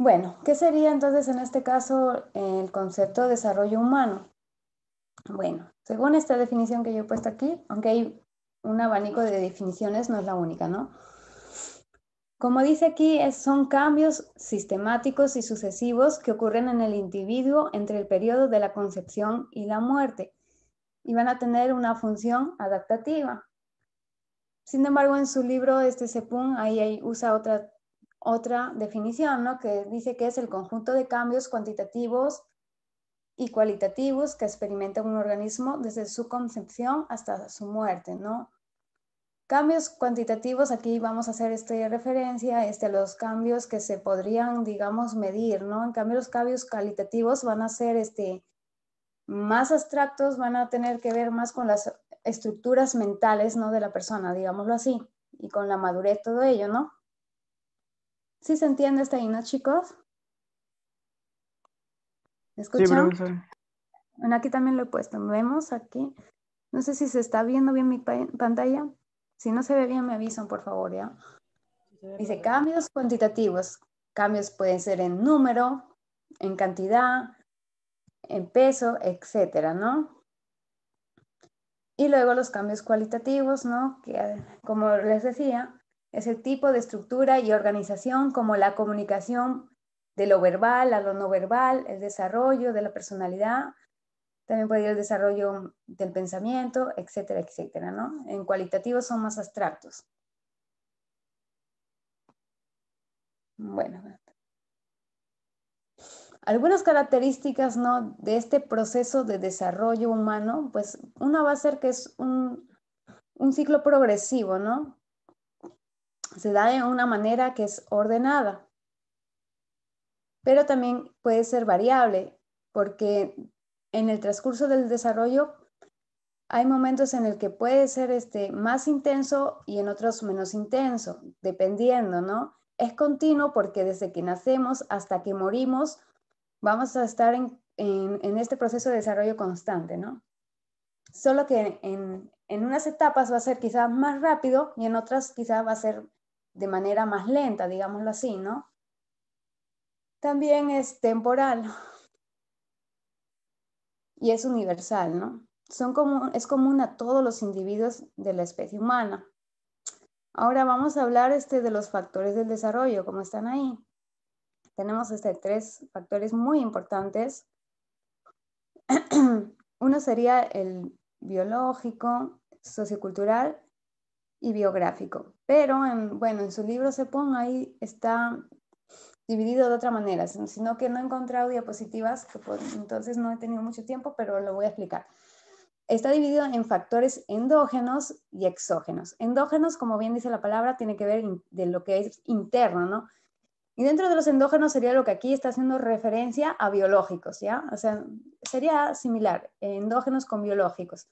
Bueno, ¿qué sería entonces en este caso el concepto de desarrollo humano? Bueno, según esta definición que yo he puesto aquí, aunque hay un abanico de definiciones, no es la única, ¿no? Como dice aquí, son cambios sistemáticos y sucesivos que ocurren en el individuo entre el periodo de la concepción y la muerte y van a tener una función adaptativa. Sin embargo, en su libro, este Sepun, ahí, ahí usa otra otra definición, ¿no? que dice que es el conjunto de cambios cuantitativos y cualitativos que experimenta un organismo desde su concepción hasta su muerte. ¿no? Cambios cuantitativos, aquí vamos a hacer esta referencia este, a los cambios que se podrían, digamos, medir. ¿no? En cambio, los cambios cualitativos van a ser este, más abstractos, van a tener que ver más con las estructuras mentales ¿no? de la persona, digámoslo así, y con la madurez, todo ello, ¿no? ¿Sí se entiende ahí este ¿no, chicos? ¿Me escuchan? bueno, aquí también lo he puesto. Vemos aquí. No sé si se está viendo bien mi pantalla. Si no se ve bien, me avisan, por favor, ¿ya? Dice cambios cuantitativos. Cambios pueden ser en número, en cantidad, en peso, etcétera, ¿no? Y luego los cambios cualitativos, ¿no? Que, como les decía, es el tipo de estructura y organización como la comunicación de lo verbal a lo no verbal, el desarrollo de la personalidad, también puede ir el desarrollo del pensamiento, etcétera, etcétera, ¿no? En cualitativo son más abstractos. Bueno. Algunas características ¿no? de este proceso de desarrollo humano, pues una va a ser que es un, un ciclo progresivo, ¿no? se da de una manera que es ordenada, pero también puede ser variable porque en el transcurso del desarrollo hay momentos en el que puede ser este más intenso y en otros menos intenso, dependiendo, ¿no? Es continuo porque desde que nacemos hasta que morimos vamos a estar en, este proceso de desarrollo constante, ¿no? Solo que en, en, unas etapas va a ser quizás más rápido y en otras quizás va a ser de manera más lenta, digámoslo así, ¿no? También es temporal y es universal, ¿no? Son es común a todos los individuos de la especie humana. Ahora vamos a hablar este, de los factores del desarrollo, como están ahí. Tenemos este, tres factores muy importantes. Uno sería el biológico, sociocultural y biográfico. Pero, en, bueno, en su libro se pone ahí está dividido de otra manera, sino que no he encontrado diapositivas, entonces no he tenido mucho tiempo, pero lo voy a explicar. Está dividido en factores endógenos y exógenos. Endógenos, como bien dice la palabra, tiene que ver de lo que es interno, ¿no? Y dentro de los endógenos sería lo que aquí está haciendo referencia a biológicos, ¿ya? O sea, sería similar, endógenos con biológicos.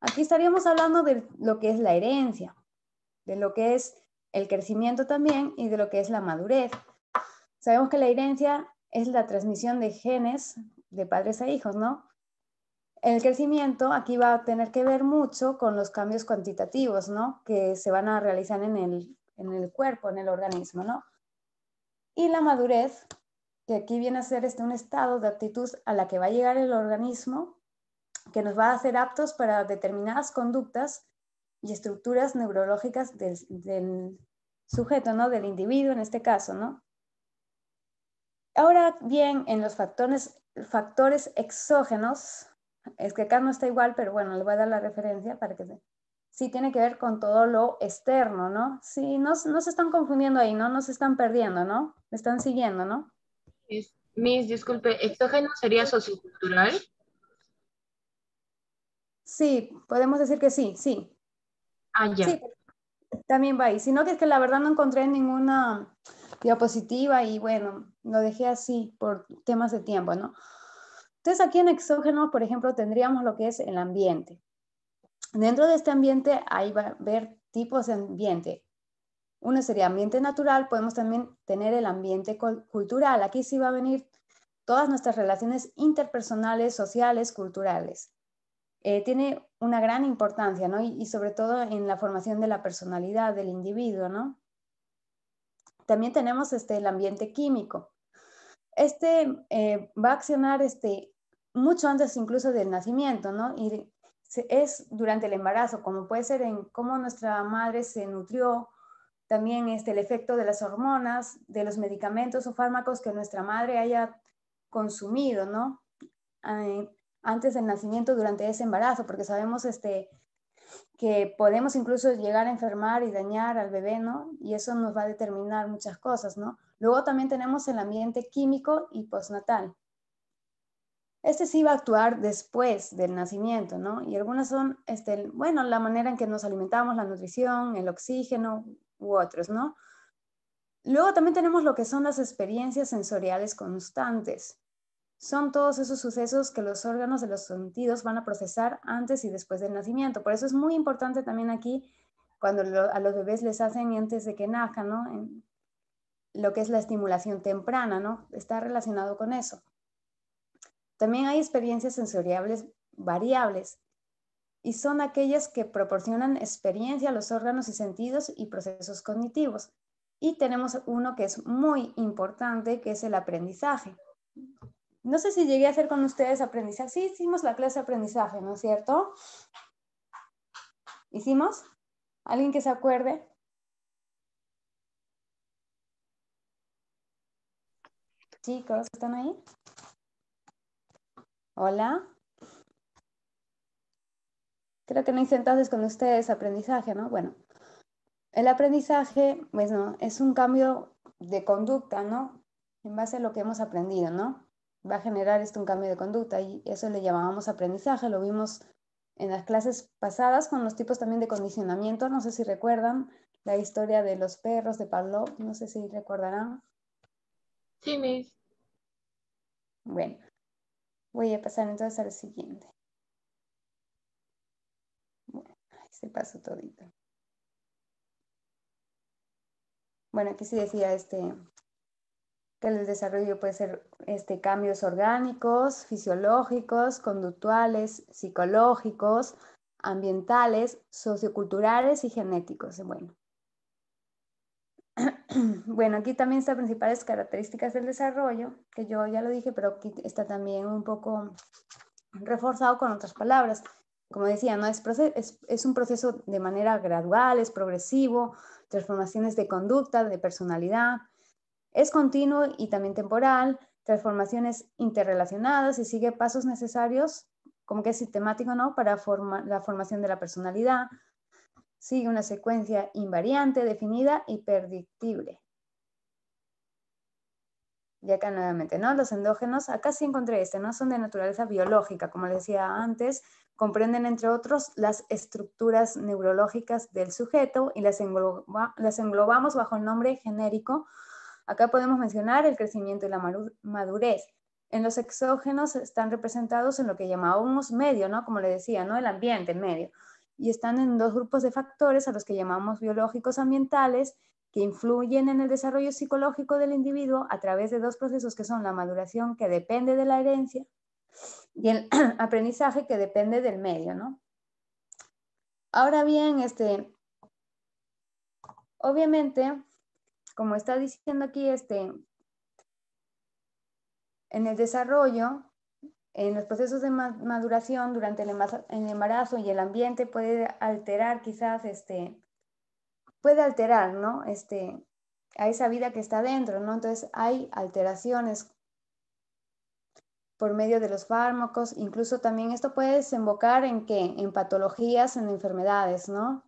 Aquí estaríamos hablando de lo que es la herencia, de lo que es el crecimiento también y de lo que es la madurez. Sabemos que la herencia es la transmisión de genes de padres a hijos, ¿no? El crecimiento aquí va a tener que ver mucho con los cambios cuantitativos, ¿no? Que se van a realizar en el, cuerpo, en el organismo, ¿no? Y la madurez, que aquí viene a ser este, un estado de aptitud a la que va a llegar el organismo, que nos va a hacer aptos para determinadas conductas y estructuras neurológicas del, sujeto, ¿no? Del individuo en este caso, ¿no? Ahora bien, en los factores, factores exógenos, es que acá no está igual, pero bueno, le voy a dar la referencia para que sí tiene que ver con todo lo externo, ¿no? Sí, no, se están confundiendo ahí, ¿no? No se están perdiendo, ¿no? están siguiendo, ¿no? Miss, disculpe, ¿exógeno sería sociocultural? Sí, podemos decir que sí, sí. Ah, sí, también va ahí. Sino que es que la verdad no encontré ninguna diapositiva y bueno, lo dejé así por temas de tiempo, ¿no? Entonces aquí en exógenos, por ejemplo, tendríamos lo que es el ambiente. Dentro de este ambiente ahí va a haber tipos de ambiente. Uno sería ambiente natural, podemos también tener el ambiente cultural. Aquí sí va a venir todas nuestras relaciones interpersonales, sociales, culturales. Eh, tiene una gran importancia, ¿no? Y, sobre todo en la formación de la personalidad del individuo, ¿no? También tenemos este, el ambiente químico. Este eh, va a accionar este, mucho antes incluso del nacimiento, ¿no? Y es durante el embarazo, como puede ser en cómo nuestra madre se nutrió, también este, el efecto de las hormonas, de los medicamentos o fármacos que nuestra madre haya consumido, ¿no? Ah, eh, antes del nacimiento, durante ese embarazo, porque sabemos este, que podemos incluso llegar a enfermar y dañar al bebé, ¿no? Y eso nos va a determinar muchas cosas, ¿no? Luego también tenemos el ambiente químico y postnatal. Este sí va a actuar después del nacimiento, ¿no? Y algunas son, este, bueno, la manera en que nos alimentamos, la nutrición, el oxígeno u otros, ¿no? Luego también tenemos lo que son las experiencias sensoriales constantes son todos esos sucesos que los órganos de los sentidos van a procesar antes y después del nacimiento. Por eso es muy importante también aquí cuando a los bebés les hacen antes de que nazcan, ¿no? lo que es la estimulación temprana, ¿no? Está relacionado con eso. También hay experiencias sensoriales variables y son aquellas que proporcionan experiencia a los órganos y sentidos y procesos cognitivos. Y tenemos uno que es muy importante, que es el aprendizaje no sé si llegué a hacer con ustedes aprendizaje. Sí, hicimos la clase de aprendizaje, ¿no es cierto? ¿Hicimos? ¿Alguien que se acuerde? Chicos, ¿están ahí? Hola. Creo que no hice entonces con ustedes aprendizaje, ¿no? Bueno, el aprendizaje, pues es un cambio de conducta, ¿no? En base a lo que hemos aprendido, ¿no? va a generar esto un cambio de conducta y eso le llamábamos aprendizaje, lo vimos en las clases pasadas con los tipos también de condicionamiento, no sé si recuerdan la historia de los perros de Pablo, no sé si recordarán. Sí, Miss. Bueno, voy a pasar entonces al siguiente. Bueno, ahí se pasó todito. Bueno, aquí sí decía este, el desarrollo puede ser este, cambios orgánicos, fisiológicos, conductuales, psicológicos, ambientales, socioculturales y genéticos. Bueno. bueno, aquí también están principales características del desarrollo, que yo ya lo dije, pero aquí está también un poco reforzado con otras palabras. Como decía, ¿no? es, es un proceso de manera gradual, es progresivo, transformaciones de conducta, de personalidad, es continuo y también temporal, transformaciones interrelacionadas y sigue pasos necesarios, como que es sistemático, ¿no? Para la formación de la personalidad. Sigue una secuencia invariante, definida y predictible. Y acá nuevamente, ¿no? Los endógenos, acá sí encontré este, ¿no? Son de naturaleza biológica, como les decía antes, comprenden entre otros las estructuras neurológicas del sujeto y las, las englobamos bajo el nombre genérico Acá podemos mencionar el crecimiento y la madurez. En los exógenos están representados en lo que llamábamos medio, ¿no? Como le decía, ¿no? El ambiente, el medio. Y están en dos grupos de factores a los que llamamos biológicos ambientales, que influyen en el desarrollo psicológico del individuo a través de dos procesos que son la maduración, que depende de la herencia, y el aprendizaje, que depende del medio, ¿no? Ahora bien, este, obviamente, como está diciendo aquí, este, en el desarrollo, en los procesos de maduración durante el embarazo y el ambiente puede alterar quizás, este, puede alterar, ¿no? Este, a esa vida que está dentro, ¿no? Entonces hay alteraciones por medio de los fármacos, incluso también esto puede desembocar en qué, en patologías, en enfermedades, ¿no?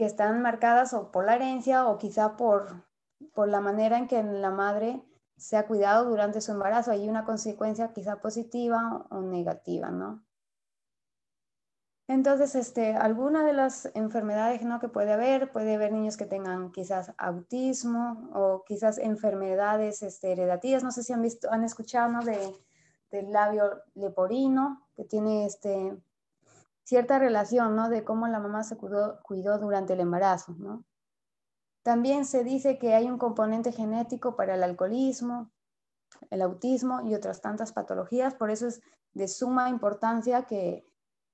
que están marcadas o por la herencia o quizá por, por la manera en que la madre se ha cuidado durante su embarazo. Hay una consecuencia quizá positiva o negativa, ¿no? Entonces, este, alguna de las enfermedades ¿no? que puede haber, puede haber niños que tengan quizás autismo o quizás enfermedades este, heredativas. No sé si han visto, han escuchado de, del labio leporino, que tiene este, cierta relación, ¿no? De cómo la mamá se cuidó, durante el embarazo, También se dice que hay un componente genético para el alcoholismo, el autismo y otras tantas patologías, por eso es de suma importancia que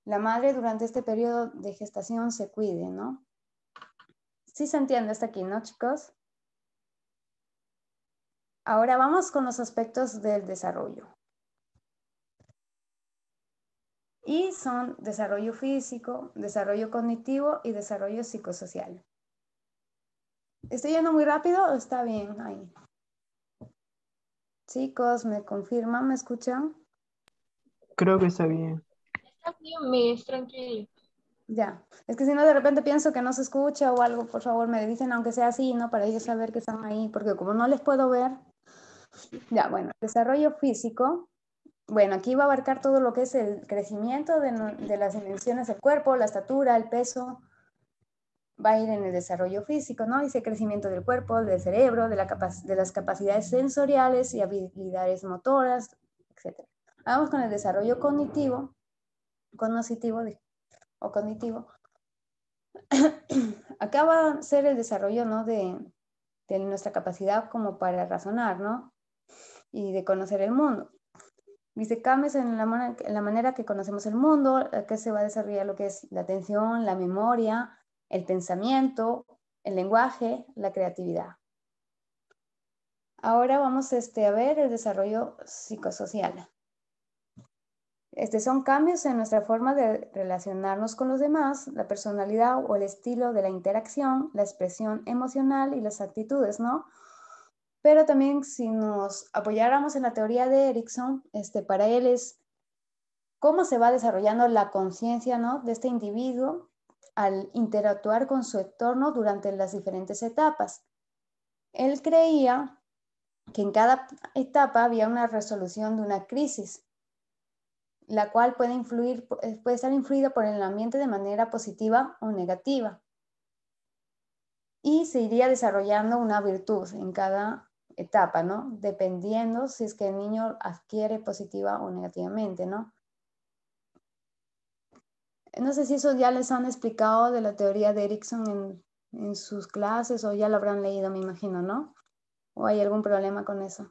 la madre durante este periodo de gestación se cuide, ¿no? Sí se entiende hasta aquí, ¿no, chicos? Ahora vamos con los aspectos del desarrollo. y son desarrollo físico, desarrollo cognitivo y desarrollo psicosocial. ¿Estoy yendo muy rápido o está bien ahí? Chicos, ¿me confirman? ¿Me escuchan? Creo que está bien. Está bien, Miss, tranquilo. Ya, es que si no de repente pienso que no se escucha o algo, por favor me dicen, aunque sea así, ¿no? Para ellos saber que están ahí, porque como no les puedo ver. Ya, bueno, desarrollo físico, bueno, aquí va a abarcar todo lo que es el crecimiento de, las dimensiones del cuerpo, la estatura, el peso, va a ir en el desarrollo físico, ¿no? ese crecimiento del cuerpo, del cerebro, de, las capacidades sensoriales y habilidades motoras, etc. Vamos con el desarrollo cognitivo, cognitivo o cognitivo. Acá va a ser el desarrollo, ¿no? De, de nuestra capacidad como para razonar, ¿no? Y de conocer el mundo. Dice, cambios en la, en la manera que conocemos el mundo, que se va a desarrollar lo que es la atención, la memoria, el pensamiento, el lenguaje, la creatividad. Ahora vamos este, a ver el desarrollo psicosocial. Este son cambios en nuestra forma de relacionarnos con los demás, la personalidad o el estilo de la interacción, la expresión emocional y las actitudes, ¿no? Pero también si nos apoyáramos en la teoría de Erickson, este, para él es cómo se va desarrollando la conciencia ¿no? de este individuo al interactuar con su entorno durante las diferentes etapas. Él creía que en cada etapa había una resolución de una crisis, la cual puede, influir, eh, puede estar influida por el ambiente de manera positiva o negativa. Y se iría desarrollando una virtud en cada etapa, ¿no? Dependiendo si es que el niño adquiere positiva o negativamente, ¿no? No sé si eso ya les han explicado de la teoría de Erickson en, sus clases o ya lo habrán leído, me imagino, ¿no? ¿O hay algún problema con eso?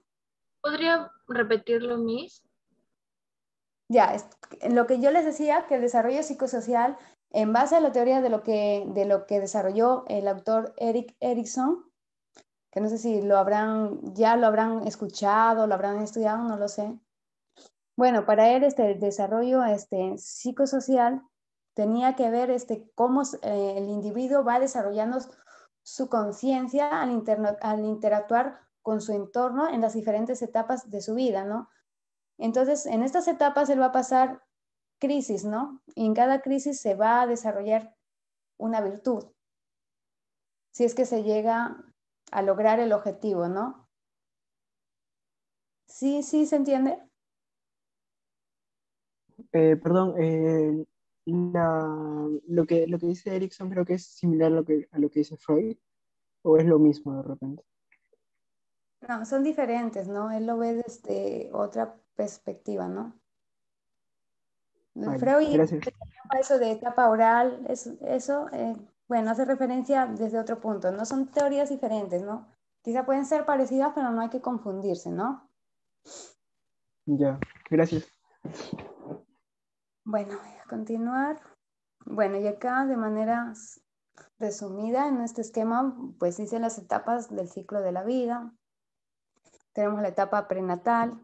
¿Podría repetirlo, Miss? Ya, lo que yo les decía, que el desarrollo psicosocial, en base a la teoría de lo que, de lo que desarrolló el autor Eric Erickson, que no sé si lo habrán, ya lo habrán escuchado, lo habrán estudiado, no lo sé. Bueno, para él este el desarrollo este, psicosocial tenía que ver este, cómo eh, el individuo va desarrollando su conciencia al, al interactuar con su entorno en las diferentes etapas de su vida, ¿no? Entonces, en estas etapas él va a pasar crisis, ¿no? Y en cada crisis se va a desarrollar una virtud. Si es que se llega a lograr el objetivo, ¿no? Sí, sí, ¿se entiende? Eh, perdón, eh, lo, que, lo que dice Erickson creo que es similar a lo que, a lo que dice Freud, o es lo mismo de repente. No, son diferentes, ¿no? Él lo ve desde otra perspectiva, ¿no? Freud, eso de etapa oral, eso, eso eh, bueno, hace referencia desde otro punto. No son teorías diferentes, ¿no? Quizá pueden ser parecidas, pero no hay que confundirse, ¿no? Ya, gracias. Bueno, voy a continuar. Bueno, y acá de manera resumida en este esquema, pues dicen las etapas del ciclo de la vida. Tenemos la etapa prenatal,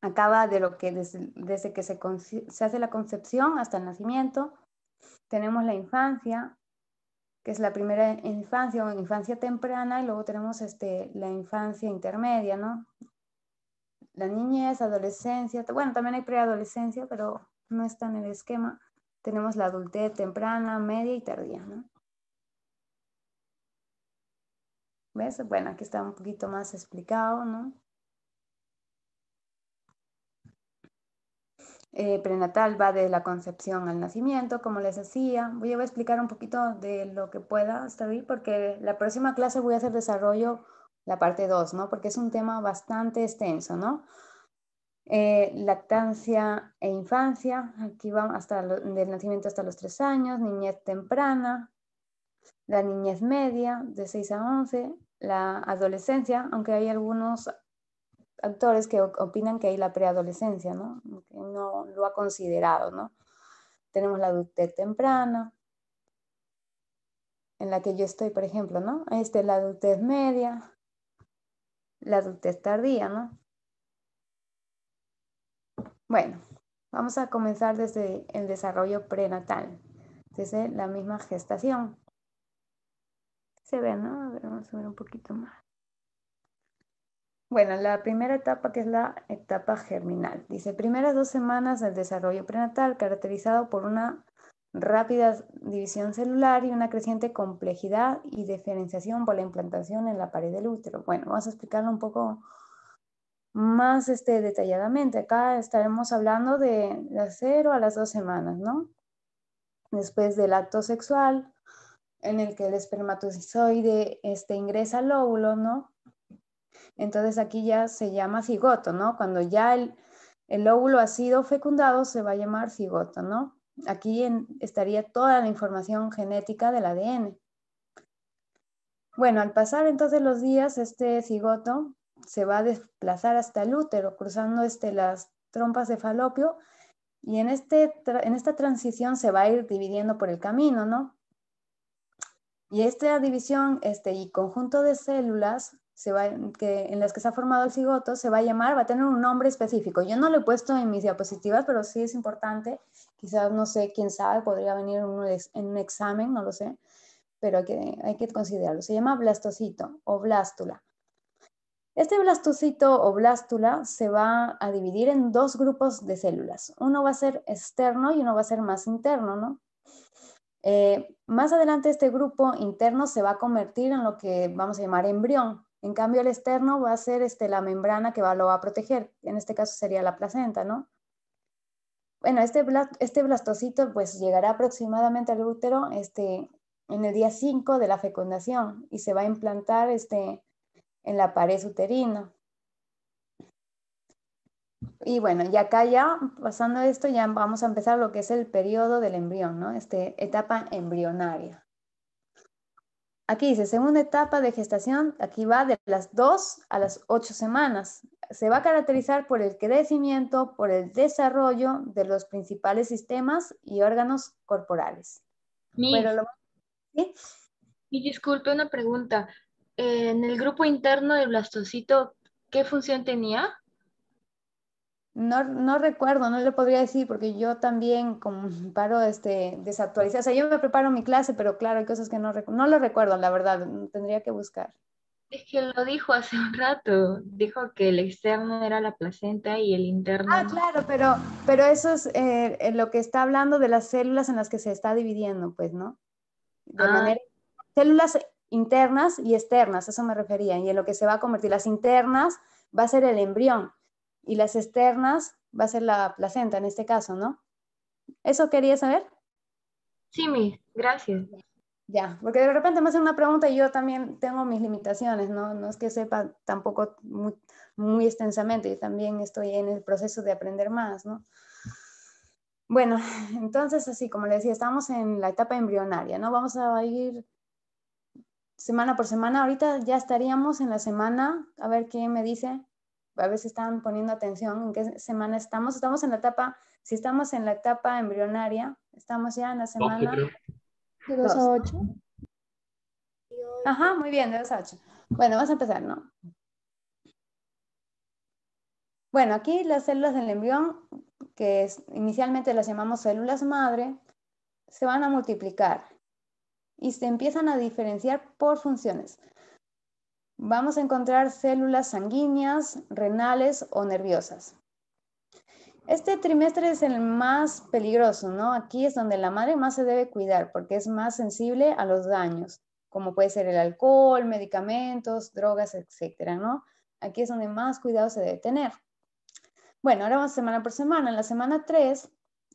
acaba de lo que desde, desde que se, se hace la concepción hasta el nacimiento. Tenemos la infancia, que es la primera infancia o infancia temprana, y luego tenemos este, la infancia intermedia, ¿no? La niñez, adolescencia, bueno, también hay preadolescencia, pero no está en el esquema. Tenemos la adultez temprana, media y tardía, ¿no? ¿Ves? Bueno, aquí está un poquito más explicado, ¿no? Eh, prenatal va de la concepción al nacimiento, como les decía. Voy a explicar un poquito de lo que pueda hasta hoy, porque la próxima clase voy a hacer desarrollo la parte 2, ¿no? Porque es un tema bastante extenso, ¿no? Eh, lactancia e infancia, aquí van hasta del nacimiento hasta los 3 años, niñez temprana, la niñez media de 6 a 11, la adolescencia, aunque hay algunos Actores que opinan que hay la preadolescencia, ¿no? Que no lo ha considerado, ¿no? Tenemos la adultez temprana, en la que yo estoy, por ejemplo, ¿no? Este, la adultez media, la adultez tardía, ¿no? Bueno, vamos a comenzar desde el desarrollo prenatal, desde la misma gestación. Se ve, ¿no? A ver, vamos a ver un poquito más. Bueno, la primera etapa que es la etapa germinal. Dice, primeras dos semanas del desarrollo prenatal caracterizado por una rápida división celular y una creciente complejidad y diferenciación por la implantación en la pared del útero. Bueno, vamos a explicarlo un poco más este, detalladamente. Acá estaremos hablando de las cero a las dos semanas, ¿no? Después del acto sexual en el que el espermatozoide este, ingresa al óvulo, ¿no? Entonces aquí ya se llama cigoto, ¿no? Cuando ya el, el óvulo ha sido fecundado, se va a llamar cigoto, ¿no? Aquí estaría toda la información genética del ADN. Bueno, al pasar entonces los días, este cigoto se va a desplazar hasta el útero, cruzando este, las trompas de falopio, y en, este en esta transición se va a ir dividiendo por el camino, ¿no? Y esta división este, y conjunto de células que, en las que se ha formado el cigoto se va a llamar, va a tener un nombre específico. Yo no lo he puesto en mis diapositivas, pero sí es importante. Quizás, no sé, quién sabe, podría venir en un, examen, no lo sé, pero hay que, hay que considerarlo. Se llama blastocito o blástula. Este blastocito o blástula se va a dividir en dos grupos de células. Uno va a ser externo y uno va a ser más interno, ¿no? Eh, más adelante este grupo interno se va a convertir en lo que vamos a llamar embrión, en cambio, el externo va a ser este, la membrana que va, lo va a proteger. En este caso sería la placenta, ¿no? Bueno, este, este blastocito pues llegará aproximadamente al útero este, en el día 5 de la fecundación y se va a implantar este, en la pared uterina. Y bueno, y acá ya, pasando esto, ya vamos a empezar lo que es el periodo del embrión, ¿no? Este, etapa embrionaria. Aquí dice, segunda etapa de gestación, aquí va de las 2 a las 8 semanas. Se va a caracterizar por el crecimiento, por el desarrollo de los principales sistemas y órganos corporales. Mi, disculpe, una pregunta. En el grupo interno del blastocito, ¿qué función tenía? No, recuerdo, no le podría decir porque yo también como paro este, desactualizada. O sea, yo me preparo mi clase, pero claro, hay cosas que no, no lo recuerdo, la verdad, mm, tendría que buscar. Es que lo dijo hace un rato, dijo que el externo era la placenta y el interno. Ah, claro, pero, pero eso es eh, eh, lo que está hablando de las células en las que se está dividiendo, pues, ¿no? De ah. manera, células internas y externas, eso me refería, y en lo que se va a convertir. Las internas va a ser el embrión y las externas va a ser la placenta en este caso, ¿no? ¿Eso quería saber? Sí, mi, gracias. Ya, porque de repente me hacen una pregunta y yo también tengo mis limitaciones, ¿no? No es que sepa tampoco muy, extensamente, y también estoy en el proceso de aprender más, ¿no? Bueno, entonces así como le decía, estamos en la etapa embrionaria, ¿no? Vamos a ir semana por semana, ahorita ya estaríamos en la semana, a ver quién me dice, a veces están poniendo atención en qué semana estamos. Estamos en la etapa, si estamos en la etapa embrionaria, estamos ya en la semana... De a 8. Ajá, muy bien, de a 8. Bueno, vamos a empezar, ¿no? Bueno, aquí las células del embrión, que inicialmente las llamamos células madre, se van a multiplicar y se empiezan a diferenciar por funciones vamos a encontrar células sanguíneas, renales o nerviosas. Este trimestre es el más peligroso, ¿no? Aquí es donde la madre más se debe cuidar porque es más sensible a los daños, como puede ser el alcohol, medicamentos, drogas, etcétera, ¿no? Aquí es donde más cuidado se debe tener. Bueno, ahora vamos semana por semana. En la semana 3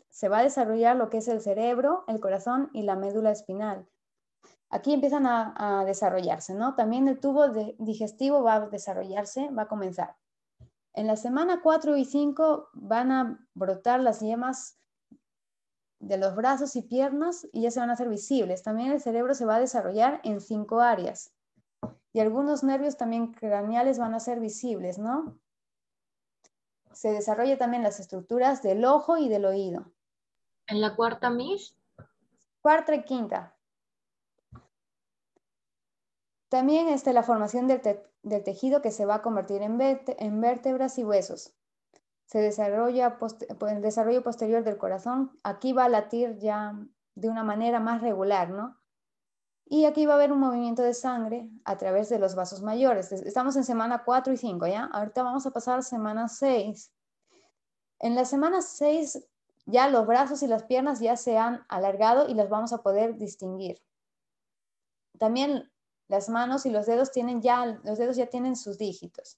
se va a desarrollar lo que es el cerebro, el corazón y la médula espinal. Aquí empiezan a, desarrollarse, ¿no? También el tubo digestivo va a desarrollarse, va a comenzar. En la semana 4 y 5 van a brotar las yemas de los brazos y piernas y ya se van a hacer visibles. También el cerebro se va a desarrollar en cinco áreas. Y algunos nervios también craneales van a ser visibles, ¿no? Se desarrolla también las estructuras del ojo y del oído. ¿En la cuarta, mis. Cuarta y quinta. También está la formación del, tejido que se va a convertir en, en vértebras y huesos. Se desarrolla pues, el desarrollo posterior del corazón. Aquí va a latir ya de una manera más regular, ¿no? Y aquí va a haber un movimiento de sangre a través de los vasos mayores. Estamos en semana 4 y 5, ¿ya? Ahorita vamos a pasar a semana 6. En la semana 6 ya los brazos y las piernas ya se han alargado y las vamos a poder distinguir. También las manos y los dedos tienen ya, los dedos ya tienen sus dígitos.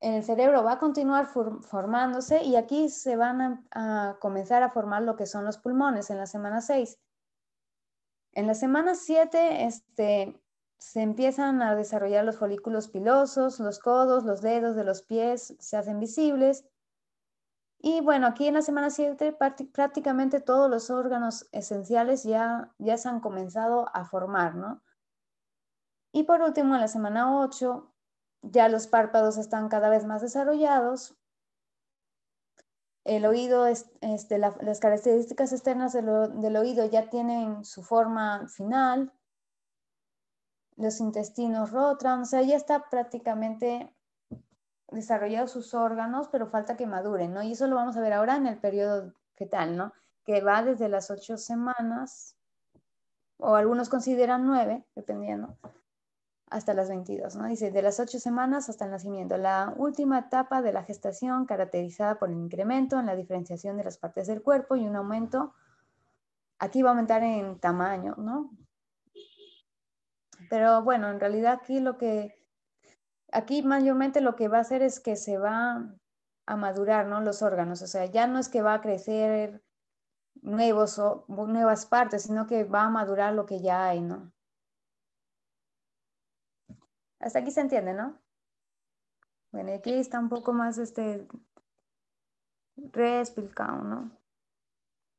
El cerebro va a continuar formándose y aquí se van a, comenzar a formar lo que son los pulmones en la semana 6. En la semana 7 este, se empiezan a desarrollar los folículos pilosos, los codos, los dedos de los pies se hacen visibles. Y bueno, aquí en la semana 7 prácticamente todos los órganos esenciales ya, ya se han comenzado a formar, ¿no? Y por último, en la semana 8, ya los párpados están cada vez más desarrollados. El oído, este, las características externas del, oído ya tienen su forma final. Los intestinos rotan, o sea, ya está prácticamente desarrollado sus órganos, pero falta que maduren, ¿no? Y eso lo vamos a ver ahora en el periodo fetal, ¿no? Que va desde las 8 semanas, o algunos consideran nueve, dependiendo, hasta las 22, ¿no? Dice, de las 8 semanas hasta el nacimiento, la última etapa de la gestación caracterizada por el incremento en la diferenciación de las partes del cuerpo y un aumento, aquí va a aumentar en tamaño, ¿no? Pero bueno, en realidad aquí lo que, aquí mayormente lo que va a hacer es que se va a madurar, ¿no? Los órganos, o sea, ya no es que va a crecer nuevos o nuevas partes, sino que va a madurar lo que ya hay, ¿no? Hasta aquí se entiende, ¿no? Bueno, aquí está un poco más este ¿no?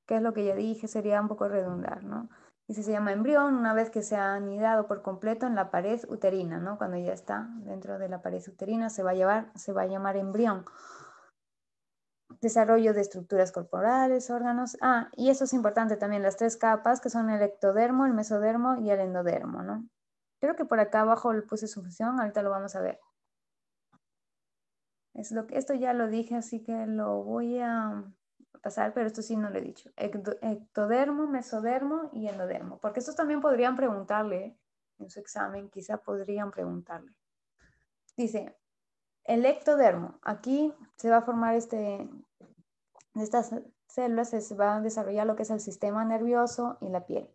Que es lo que ya dije, sería un poco redundar, ¿no? Y se llama embrión una vez que se ha anidado por completo en la pared uterina, ¿no? Cuando ya está dentro de la pared uterina se va a, se va a llamar embrión. Desarrollo de estructuras corporales, órganos. Ah, y eso es importante también, las tres capas que son el ectodermo, el mesodermo y el endodermo, ¿no? Creo que por acá abajo le puse su función, ahorita lo vamos a ver. Es lo que, esto ya lo dije, así que lo voy a pasar, pero esto sí no lo he dicho. Ectodermo, mesodermo y endodermo, porque estos también podrían preguntarle en su examen, quizá podrían preguntarle. Dice, el ectodermo, aquí se va a formar este, de estas células, se va a desarrollar lo que es el sistema nervioso y la piel.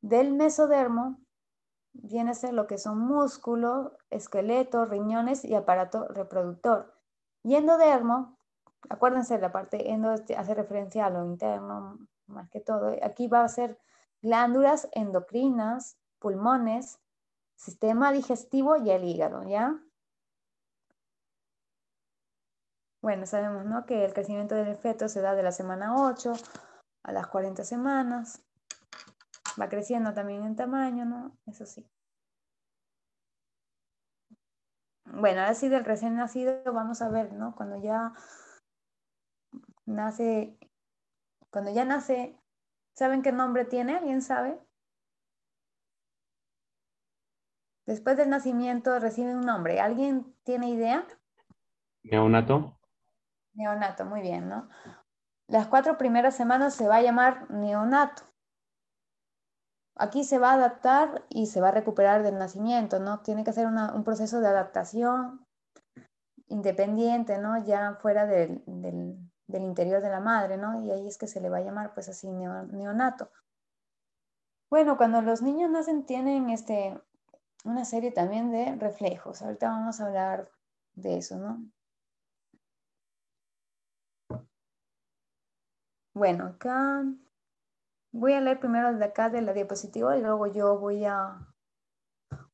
Del mesodermo viene a ser lo que son músculo, esqueleto, riñones y aparato reproductor. Y endodermo, acuérdense, la parte endo este, hace referencia a lo interno más que todo. Aquí va a ser glándulas endocrinas, pulmones, sistema digestivo y el hígado, ¿ya? Bueno, sabemos ¿no? que el crecimiento del feto se da de la semana 8 a las 40 semanas va creciendo también en tamaño, ¿no? Eso sí. Bueno, ahora sí del recién nacido vamos a ver, ¿no? Cuando ya nace, cuando ya nace, ¿saben qué nombre tiene? ¿Alguien sabe? Después del nacimiento recibe un nombre. ¿Alguien tiene idea? Neonato. Neonato, muy bien, ¿no? Las cuatro primeras semanas se va a llamar neonato aquí se va a adaptar y se va a recuperar del nacimiento, ¿no? Tiene que ser un proceso de adaptación independiente, ¿no? Ya fuera del, interior de la madre, ¿no? Y ahí es que se le va a llamar, pues así, neonato. Bueno, cuando los niños nacen tienen este, una serie también de reflejos. Ahorita vamos a hablar de eso, ¿no? Bueno, acá Voy a leer primero de acá de la diapositiva y luego yo voy a,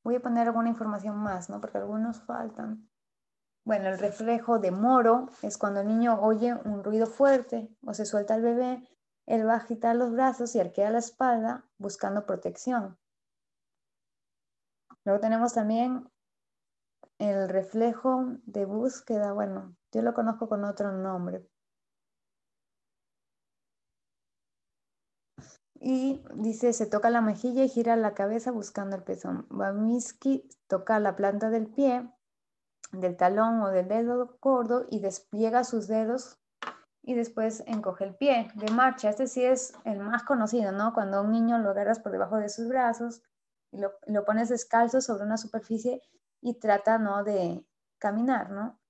voy a poner alguna información más, ¿no? Porque algunos faltan. Bueno, el reflejo de moro es cuando el niño oye un ruido fuerte o se suelta el bebé, él va a agitar los brazos y arquea la espalda buscando protección. Luego tenemos también el reflejo de búsqueda, bueno, yo lo conozco con otro nombre, Y dice, se toca la mejilla y gira la cabeza buscando el pezón. Bamiski toca la planta del pie, del talón o del dedo gordo y despliega sus dedos y después encoge el pie de marcha. Este sí es el más conocido, ¿no? Cuando un niño lo agarras por debajo de sus brazos y lo, pones descalzo sobre una superficie y trata, ¿no? De caminar, ¿no?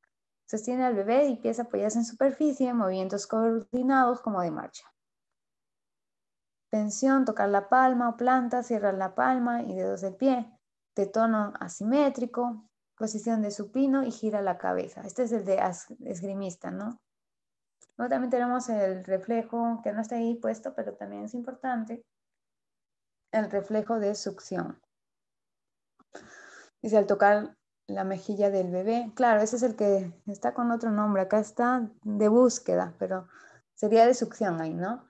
Sostiene al bebé y pies apoyados en superficie, movimientos coordinados como de marcha. Tensión, tocar la palma o planta, cierra la palma y dedos del pie. De tono asimétrico, posición de supino y gira la cabeza. Este es el de esgrimista, ¿no? Luego también tenemos el reflejo, que no está ahí puesto, pero también es importante, el reflejo de succión. Dice al tocar la mejilla del bebé. Claro, ese es el que está con otro nombre. Acá está de búsqueda, pero sería de succión ahí, ¿no?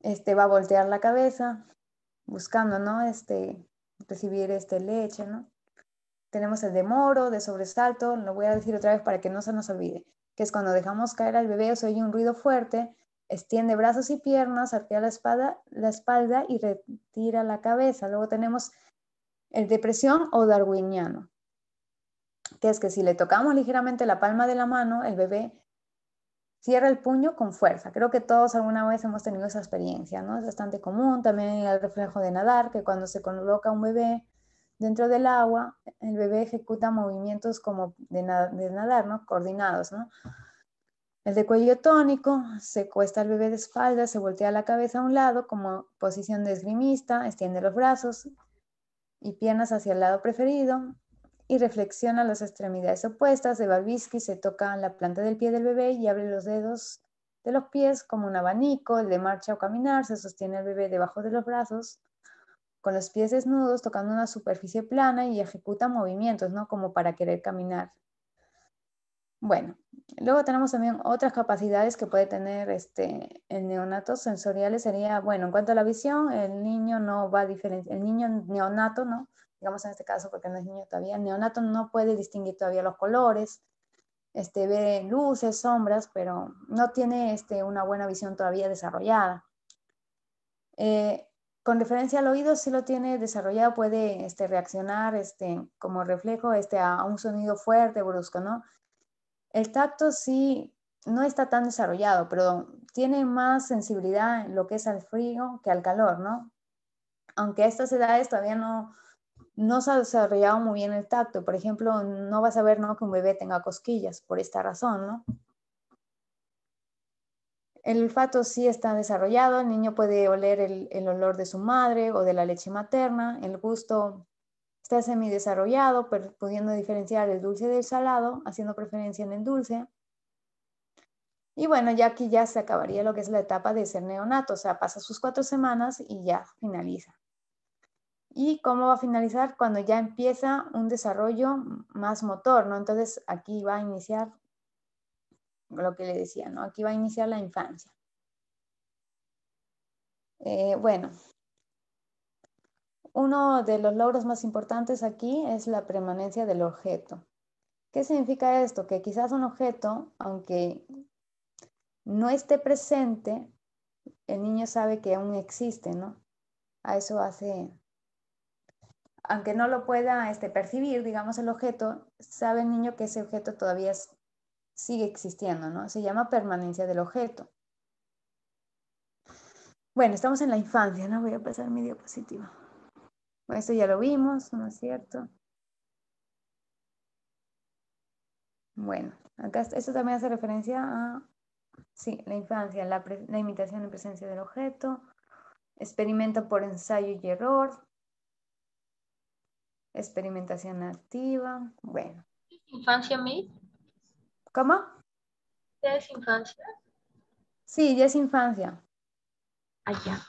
este, va a voltear la cabeza buscando, ¿no? Este, recibir este, leche, ¿no? Tenemos el demoro, de sobresalto, lo voy a decir otra vez para que no se nos olvide, que es cuando dejamos caer al bebé, se oye un ruido fuerte, extiende brazos y piernas, arquea la, espada, la espalda y retira la cabeza. Luego tenemos el depresión o darwiniano, que es que si le tocamos ligeramente la palma de la mano, el bebé cierra el puño con fuerza. Creo que todos alguna vez hemos tenido esa experiencia, ¿no? Es bastante común. También el reflejo de nadar, que cuando se coloca un bebé dentro del agua, el bebé ejecuta movimientos como de, nadar, ¿no? Coordinados, ¿no? El de cuello tónico, se cuesta el bebé de espalda, se voltea la cabeza a un lado como posición de esgrimista, extiende los brazos y piernas hacia el lado preferido, y reflexiona las extremidades opuestas de Barbisky, se toca la planta del pie del bebé y abre los dedos de los pies como un abanico, el de marcha o caminar, se sostiene el bebé debajo de los brazos, con los pies desnudos, tocando una superficie plana y ejecuta movimientos, ¿no? Como para querer caminar. Bueno, luego tenemos también otras capacidades que puede tener este, el neonato sensoriales. Sería, bueno, en cuanto a la visión, el niño no va diferente, el niño neonato, ¿no? digamos en este caso porque no es niño todavía, el neonato no puede distinguir todavía los colores, este, ve luces, sombras, pero no tiene este, una buena visión todavía desarrollada. Eh, con referencia al oído, sí lo tiene desarrollado, puede este, reaccionar este, como reflejo este, a, un sonido fuerte, brusco, ¿no? El tacto sí no está tan desarrollado, pero tiene más sensibilidad en lo que es al frío que al calor, ¿no? Aunque a estas edades todavía no, no se ha desarrollado muy bien el tacto. Por ejemplo, no vas a ver ¿no? que un bebé tenga cosquillas por esta razón, ¿no? El olfato sí está desarrollado, el niño puede oler el, olor de su madre o de la leche materna, el gusto está semidesarrollado, pero pudiendo diferenciar el dulce del salado, haciendo preferencia en el dulce. Y bueno, ya aquí ya se acabaría lo que es la etapa de ser neonato, o sea, pasa sus cuatro semanas y ya finaliza. ¿Y cómo va a finalizar? Cuando ya empieza un desarrollo más motor, ¿no? Entonces aquí va a iniciar lo que le decía, ¿no? Aquí va a iniciar la infancia. Eh, bueno, uno de los logros más importantes aquí es la permanencia del objeto. ¿Qué significa esto? Que quizás un objeto, aunque no esté presente, el niño sabe que aún existe, ¿no? A eso hace aunque no lo pueda este, percibir, digamos, el objeto, sabe el niño que ese objeto todavía sigue existiendo, ¿no? Se llama permanencia del objeto. Bueno, estamos en la infancia, ¿no? Voy a pasar mi diapositiva. Bueno, esto ya lo vimos, ¿no es cierto? Bueno, acá esto también hace referencia a, sí, la infancia, la, la imitación en presencia del objeto, experimento por ensayo y error, experimentación activa, bueno. ¿Infancia, mí? ¿Cómo? ¿Ya es infancia? Sí, ya es infancia. Allá. Ah,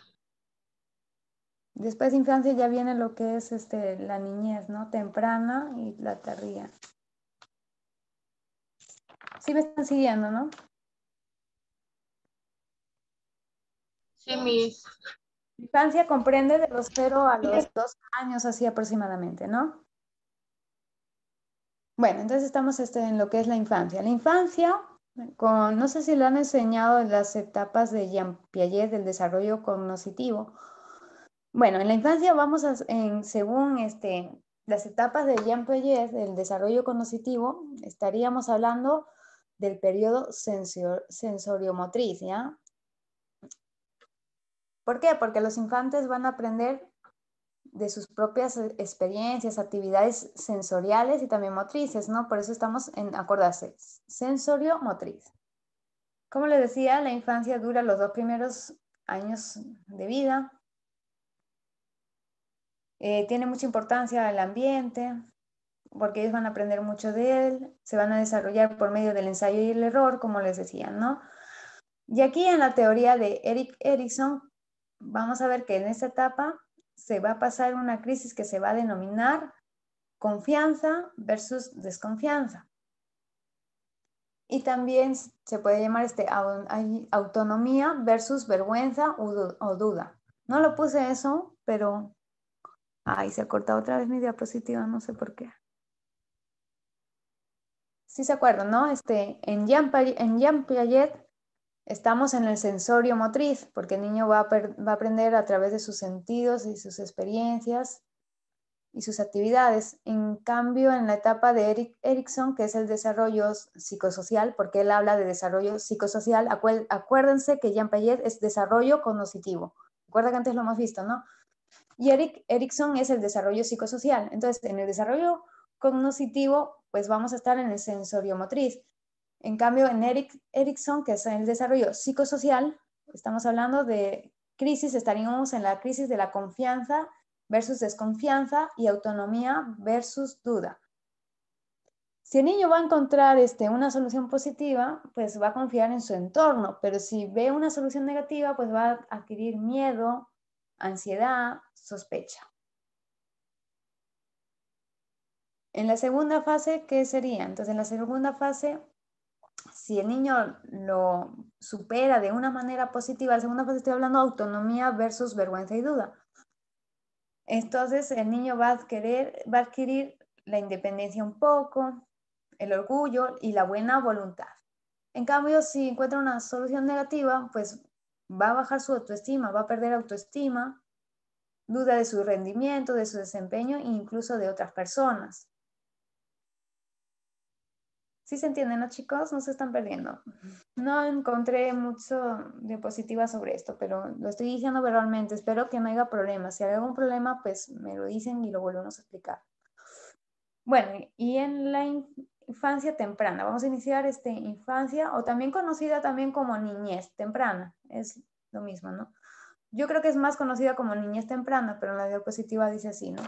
Después de infancia ya viene lo que es este, la niñez, ¿no? Temprana y la tardía. Sí me están siguiendo, ¿no? Sí, mis infancia comprende de los 0 a los 2 años, así aproximadamente, ¿no? Bueno, entonces estamos este, en lo que es la infancia. La infancia, con, no sé si lo han enseñado en las etapas de Jean Piaget del desarrollo cognitivo. Bueno, en la infancia vamos a, en, según este, las etapas de Jean Piaget del desarrollo cognitivo, estaríamos hablando del periodo sensoriomotriz, ¿ya? ¿Por qué? Porque los infantes van a aprender de sus propias eh, experiencias, actividades sensoriales y también motrices, ¿no? Por eso estamos en, acordarse, sensorio motriz. Como les decía, la infancia dura los dos primeros años de vida. Eh, tiene mucha importancia el ambiente, porque ellos van a aprender mucho de él, se van a desarrollar por medio del ensayo y el error, como les decía, ¿no? Y aquí en la teoría de Eric Erickson vamos a ver que en esta etapa se va a pasar una crisis que se va a denominar confianza versus desconfianza. Y también se puede llamar este autonomía versus vergüenza o duda. No lo puse eso, pero... Ay, se ha cortado otra vez mi diapositiva, no sé por qué. Sí se acuerdan, ¿no? Este, en en Estamos en el sensorio motriz, porque el niño va a, aprender a través de sus sentidos y sus experiencias y sus actividades. En cambio, en la etapa de Eric Erickson, que es el desarrollo psicosocial, porque él habla de desarrollo psicosocial, acuérdense que Jean Payet es desarrollo cognitivo. Recuerda que antes lo hemos visto, ¿no? Y Eric Erickson es el desarrollo psicosocial. Entonces, en el desarrollo cognitivo, pues vamos a estar en el sensorio motriz. En cambio, en Eric, Erickson, que es el desarrollo psicosocial, estamos hablando de crisis, estaríamos en la crisis de la confianza versus desconfianza y autonomía versus duda. Si el niño va a encontrar este, una solución positiva, pues va a confiar en su entorno, pero si ve una solución negativa, pues va a adquirir miedo, ansiedad, sospecha. En la segunda fase, ¿qué sería? Entonces, en la segunda fase si el niño lo supera de una manera positiva, la segunda fase estoy hablando autonomía versus vergüenza y duda. Entonces el niño va a adquirir, va a adquirir la independencia un poco, el orgullo y la buena voluntad. En cambio, si encuentra una solución negativa, pues va a bajar su autoestima, va a perder autoestima, duda de su rendimiento, de su desempeño e incluso de otras personas. Sí se entienden, ¿no chicos no se están perdiendo. No encontré mucho diapositiva sobre esto, pero lo estoy diciendo verbalmente. Espero que no haya problemas. Si hay algún problema, pues me lo dicen y lo volvemos a explicar. Bueno, y en la infancia temprana, vamos a iniciar este infancia o también conocida también como niñez temprana, es lo mismo, ¿no? Yo creo que es más conocida como niñez temprana, pero en la diapositiva dice así, ¿no?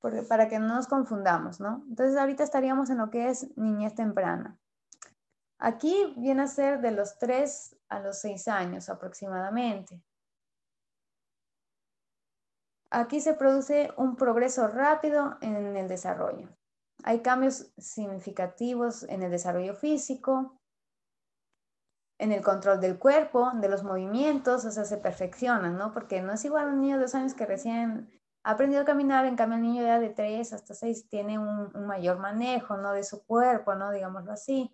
para que no nos confundamos, ¿no? Entonces ahorita estaríamos en lo que es niñez temprana. Aquí viene a ser de los 3 a los 6 años aproximadamente. Aquí se produce un progreso rápido en el desarrollo. Hay cambios significativos en el desarrollo físico, en el control del cuerpo, de los movimientos, o sea, se perfeccionan, ¿no? Porque no es igual un niño de 2 años que recién aprendido a caminar, en cambio el niño ya de 3 hasta 6 tiene un, mayor manejo, ¿no? De su cuerpo, ¿no? Digámoslo así.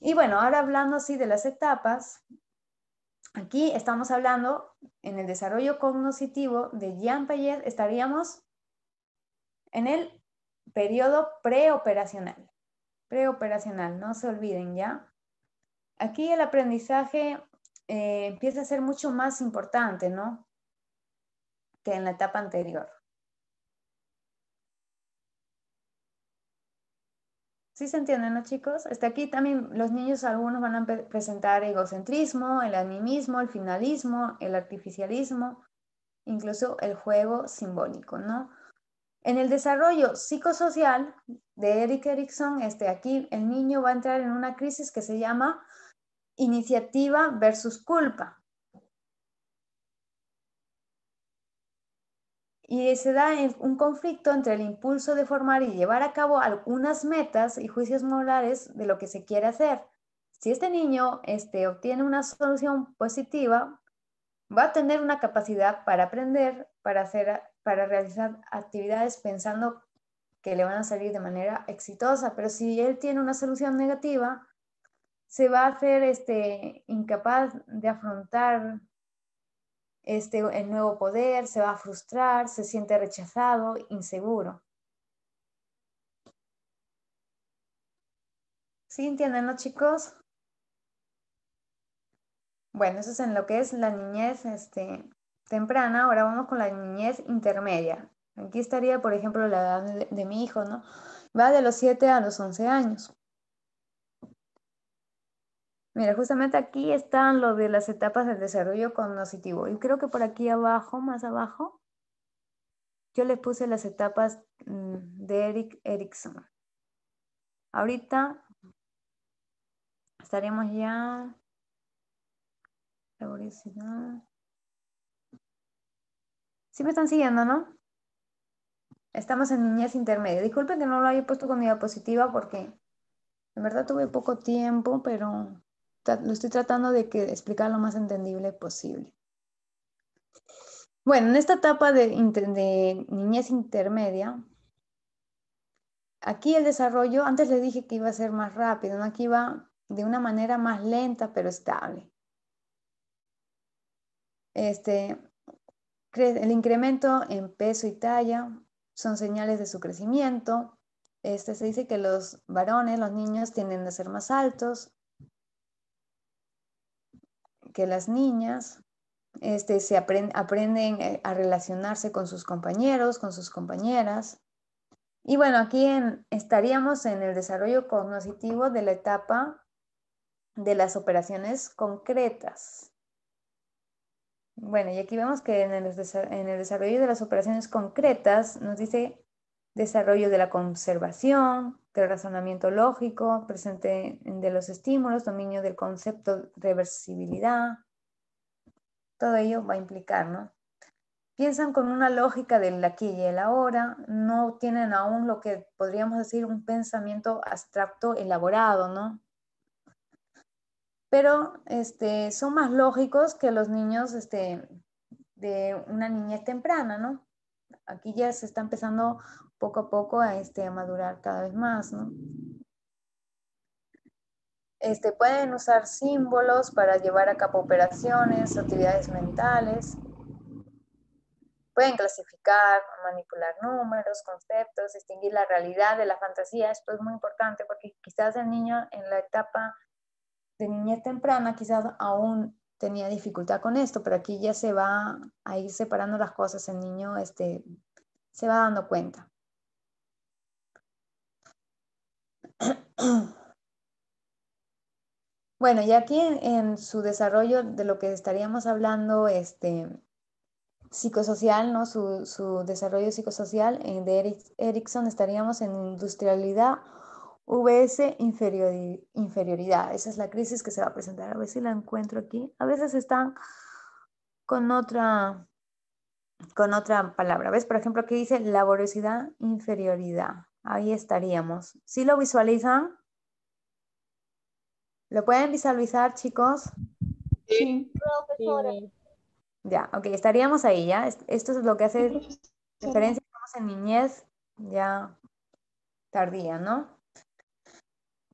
Y bueno, ahora hablando así de las etapas, aquí estamos hablando en el desarrollo cognitivo de Jean Payet, estaríamos en el periodo preoperacional. Preoperacional, no se olviden ya. Aquí el aprendizaje eh, empieza a ser mucho más importante, ¿no? que en la etapa anterior. ¿Sí se entienden ¿no, chicos? Este, aquí también los niños algunos van a presentar egocentrismo, el animismo, el finalismo, el artificialismo, incluso el juego simbólico, ¿no? En el desarrollo psicosocial de Eric Erickson, este, aquí el niño va a entrar en una crisis que se llama iniciativa versus culpa. y se da un conflicto entre el impulso de formar y llevar a cabo algunas metas y juicios morales de lo que se quiere hacer. Si este niño este, obtiene una solución positiva, va a tener una capacidad para aprender, para, hacer, para realizar actividades pensando que le van a salir de manera exitosa, pero si él tiene una solución negativa, se va a hacer este, incapaz de afrontar este, el nuevo poder, se va a frustrar, se siente rechazado, inseguro. ¿Sí entienden los chicos? Bueno, eso es en lo que es la niñez este, temprana. Ahora vamos con la niñez intermedia. Aquí estaría, por ejemplo, la edad de, de mi hijo, ¿no? Va de los 7 a los 11 años. Mira, justamente aquí están lo de las etapas del desarrollo cognitivo. Y creo que por aquí abajo, más abajo, yo les puse las etapas mm, de Eric Erickson. Ahorita estaremos ya. Sí me están siguiendo, ¿no? Estamos en niñez intermedia. Disculpen que no lo haya puesto con diapositiva porque en verdad tuve poco tiempo, pero lo estoy tratando de explicar lo más entendible posible. Bueno, en esta etapa de, niñez intermedia, aquí el desarrollo, antes le dije que iba a ser más rápido, aquí va de una manera más lenta pero estable. Este, el incremento en peso y talla son señales de su crecimiento. Este, se dice que los varones, los niños, tienden a ser más altos, que las niñas este, se aprenden eh, a relacionarse con sus compañeros, con sus compañeras. Y bueno, aquí estaríamos en el desarrollo cognitivo de la etapa de las operaciones concretas. Bueno, y aquí vemos que en el desarrollo de las operaciones concretas nos dice desarrollo de la conservación, del razonamiento lógico, presente de los estímulos, dominio del concepto de reversibilidad. Todo ello va a implicar, ¿no? Piensan con una lógica del aquí y el ahora, no tienen aún lo que podríamos decir un pensamiento abstracto elaborado, ¿no? Pero este, son más lógicos que los niños este, de una niñez temprana, ¿no? Aquí ya se está empezando poco a poco a, este, madurar cada vez más, Este, pueden usar símbolos para llevar a cabo operaciones, actividades mentales. Pueden clasificar, manipular números, conceptos, distinguir la realidad de la fantasía. Esto es muy importante porque quizás el niño en la etapa de niñez temprana quizás aún tenía dificultad con esto, pero aquí ya se va a ir separando las cosas. El niño este, se va dando cuenta. Bueno, y aquí en, su desarrollo de lo que estaríamos hablando, este, psicosocial, ¿no? Su, desarrollo psicosocial en eh, de Erickson, estaríamos en industrialidad, VS, inferioridad. Esa es la crisis que se va a presentar. A ver si la encuentro aquí. A veces están con otra, con otra palabra. ¿Ves? Por ejemplo, aquí dice laboriosidad, inferioridad. Ahí estaríamos. ¿Sí lo visualizan? ¿Lo pueden visualizar, chicos? Sí, Ya, ok, estaríamos ahí, ¿ya? Esto es lo que hace referencia, estamos en niñez, ya tardía, ¿no?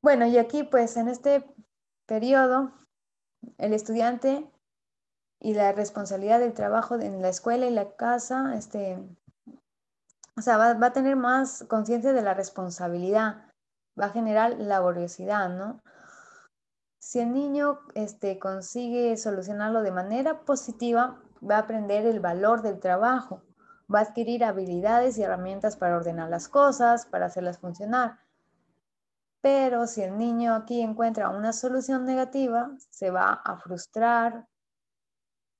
Bueno, y aquí pues en este periodo, el estudiante y la responsabilidad del trabajo en la escuela y la casa, este, o sea, va, a tener más conciencia de la responsabilidad, va a generar laboriosidad, ¿no? Si el niño este, consigue solucionarlo de manera positiva, va a aprender el valor del trabajo, va a adquirir habilidades y herramientas para ordenar las cosas, para hacerlas funcionar. Pero si el niño aquí encuentra una solución negativa, se va a frustrar,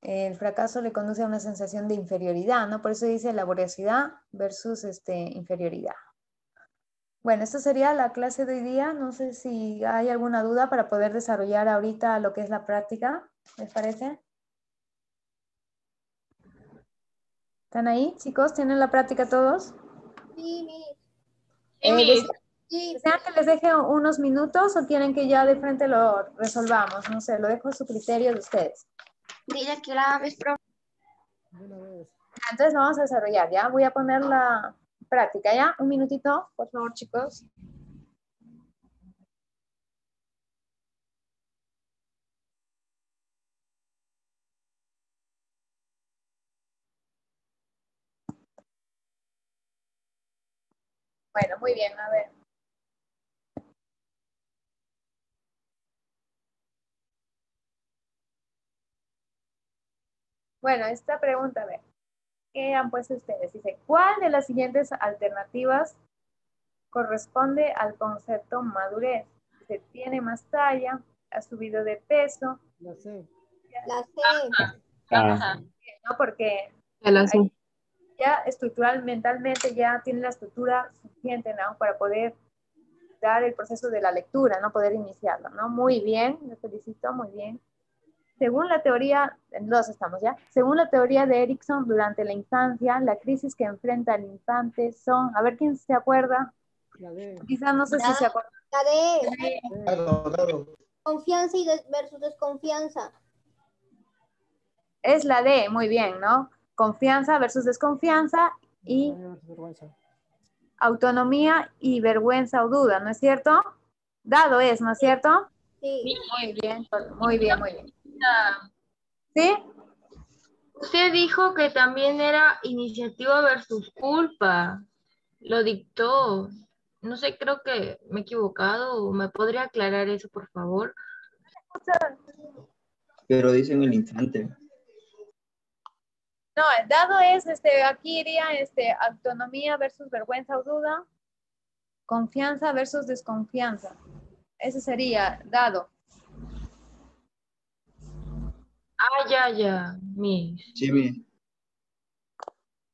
el fracaso le conduce a una sensación de inferioridad, ¿no? Por eso dice laboriosidad versus este, inferioridad. Bueno, esta sería la clase de hoy día. No sé si hay alguna duda para poder desarrollar ahorita lo que es la práctica. ¿Les parece? ¿Están ahí, chicos? ¿Tienen la práctica todos? Sí, sí. Sí, que les deje unos minutos o quieren que ya de frente lo resolvamos? No sé, lo dejo a su criterio de ustedes. Entonces que Antes vamos a desarrollar, ¿ya? Voy a poner la práctica, ¿ya? Un minutito, por favor, chicos. Bueno, muy bien, a ver. Bueno, esta pregunta, a ver, ¿qué han puesto ustedes? Dice, ¿cuál de las siguientes alternativas corresponde al concepto madurez? Se tiene más talla, ha subido de peso. La sé. La sé. Ah, ah, ah. Ajá. ¿No? Porque ya estructural, mentalmente, ya tiene la estructura suficiente, ¿no? Para poder dar el proceso de la lectura, ¿no? Poder iniciarlo, ¿no? Muy bien, me felicito, muy bien. Según la teoría, dos estamos ya, según la teoría de Erickson, durante la infancia, la crisis que enfrenta el infante son, a ver quién se acuerda, quizás no sé si se acuerda. La D. confianza y versus desconfianza. Es la D, muy bien, ¿no? Confianza versus desconfianza y autonomía y vergüenza o duda, ¿no es cierto? Dado es, ¿no es cierto? Sí. Muy bien, muy bien, muy bien. ¿Sí? Usted dijo que también era iniciativa versus culpa. Lo dictó. No sé, creo que me he equivocado. ¿Me podría aclarar eso, por favor? Pero dice en el instante No, el dado es, este, aquí iría este, autonomía versus vergüenza o duda, confianza versus desconfianza. Ese sería dado. Ah, ya, ya, mi. Sí, mi.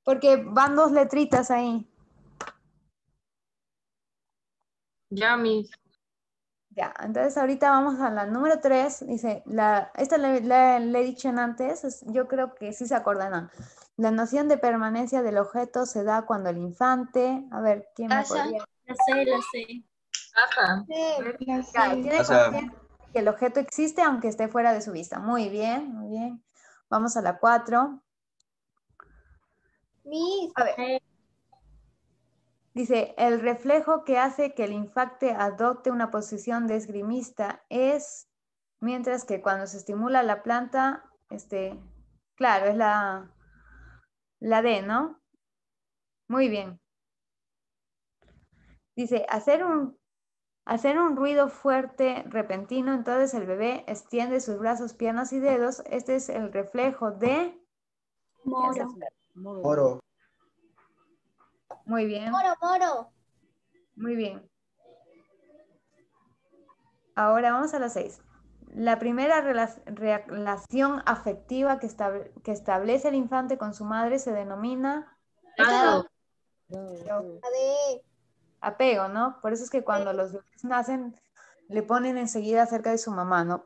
Porque van dos letritas ahí. Ya, mi. Ya, entonces ahorita vamos a la número tres. Dice, la, esta le, he dicho antes, yo creo que sí se acordarán. La noción de permanencia del objeto se da cuando el infante, a ver, ¿quién me podría? La Ajá. Sí, que el objeto existe aunque esté fuera de su vista. Muy bien, muy bien. Vamos a la 4. Dice, el reflejo que hace que el infante adopte una posición de esgrimista es, mientras que cuando se estimula la planta, este, claro, es la, la D, ¿no? Muy bien. Dice, hacer un Hacer un ruido fuerte, repentino, entonces el bebé extiende sus brazos, piernas y dedos. Este es el reflejo de... Moro. Moro. Muy bien. Moro, moro. Muy bien. Ahora vamos a las seis. La primera relación afectiva que, establece el infante con su madre se denomina apego, ¿no? Por eso es que cuando los bebés nacen, le ponen enseguida cerca de su mamá, ¿no?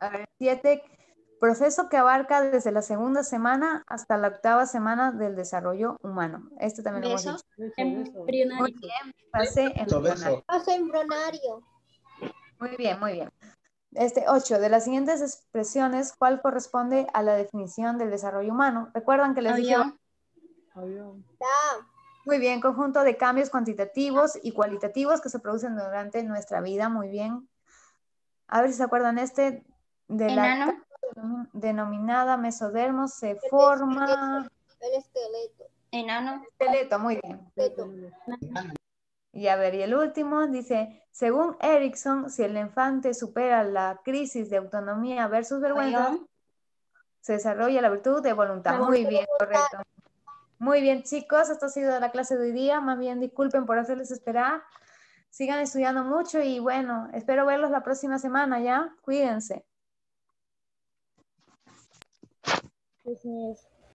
A ver, siete, proceso que abarca desde la segunda semana hasta la octava semana del desarrollo humano. Este también lo hemos dicho. Muy bien, embrionario. Muy bien, muy bien. Este ocho, De las siguientes expresiones, ¿cuál corresponde a la definición del desarrollo humano? Recuerdan que les dije. Muy bien, conjunto de cambios cuantitativos y cualitativos que se producen durante nuestra vida. Muy bien. A ver si se acuerdan este. De la denominada mesodermo se forma... El esqueleto. Enano. esqueleto, muy bien. Y a ver, y el último dice, según Erickson, si el infante supera la crisis de autonomía versus vergüenza, se desarrolla la virtud de voluntad. Muy bien, correcto. Muy bien, chicos, esto ha sido la clase de hoy día. Más bien, disculpen por hacerles esperar. Sigan estudiando mucho y bueno, espero verlos la próxima semana, ¿ya? Cuídense.